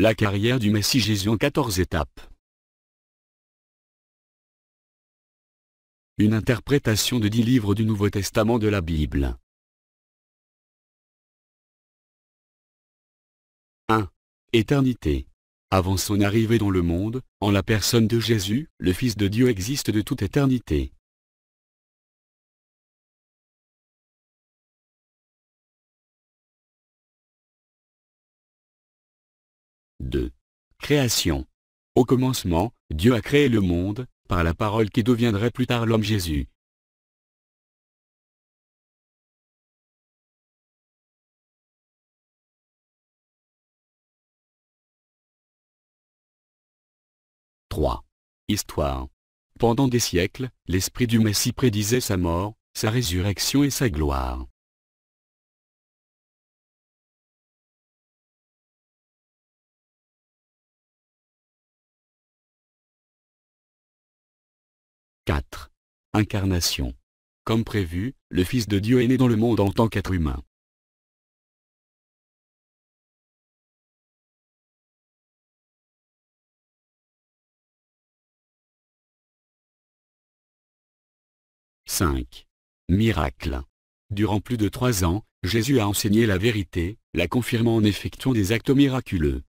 La carrière du Messie Jésus en 14 étapes. Une interprétation de 10 livres du Nouveau Testament de la Bible. 1. Éternité. Avant son arrivée dans le monde, en la personne de Jésus, le Fils de Dieu existe de toute éternité. 2. Création. Au commencement, Dieu a créé le monde, par la parole qui deviendrait plus tard l'homme Jésus. 3. Histoire. Pendant des siècles, l'esprit du Messie prédisait sa mort, sa résurrection et sa gloire. 4. Incarnation. Comme prévu, le Fils de Dieu est né dans le monde en tant qu'être humain. « 5. Miracle. Durant plus de trois ans, Jésus a enseigné la vérité, la confirmant en effectuant des actes miraculeux.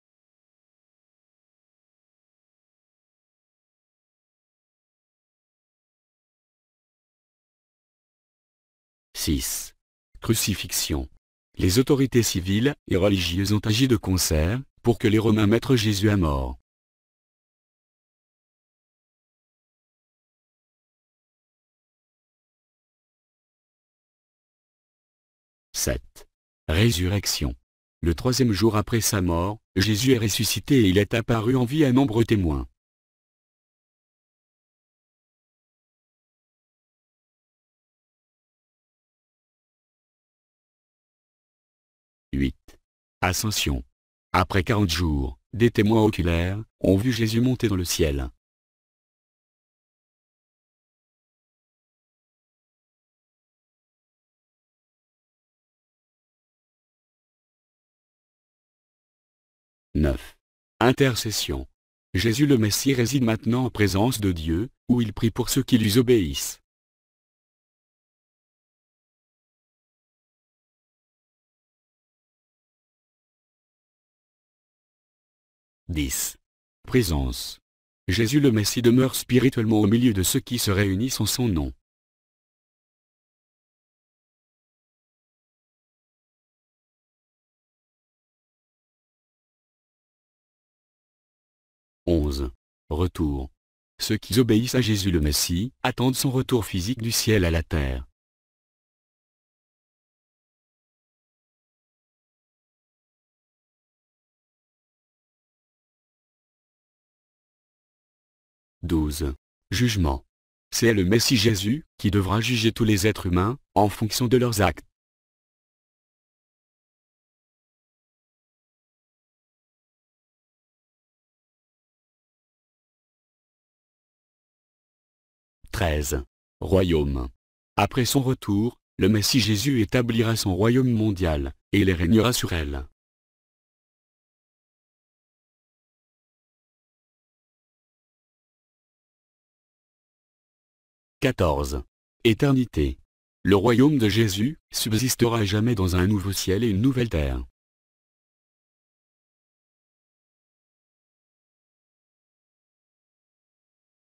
6. Crucifixion. Les autorités civiles et religieuses ont agi de concert, pour que les Romains mettent Jésus à mort. « 7. Résurrection. Le troisième jour après sa mort, Jésus est ressuscité et il est apparu en vie à nombreux témoins. Ascension. Après 40 jours, des témoins oculaires ont vu Jésus monter dans le ciel. 9. Intercession. Jésus le Messie réside maintenant en présence de Dieu, où il prie pour ceux qui lui obéissent. 10. Présence. Jésus le Messie demeure spirituellement au milieu de ceux qui se réunissent en son nom. 11. Retour. Ceux qui obéissent à Jésus le Messie attendent son retour physique du ciel à la terre. 12. Jugement. C'est le Messie Jésus qui devra juger tous les êtres humains, en fonction de leurs actes. 13. Royaume. Après son retour, le Messie Jésus établira son royaume mondial, et il régnera sur elle. 14. Éternité. Le royaume de Jésus subsistera jamais dans un nouveau ciel et une nouvelle terre.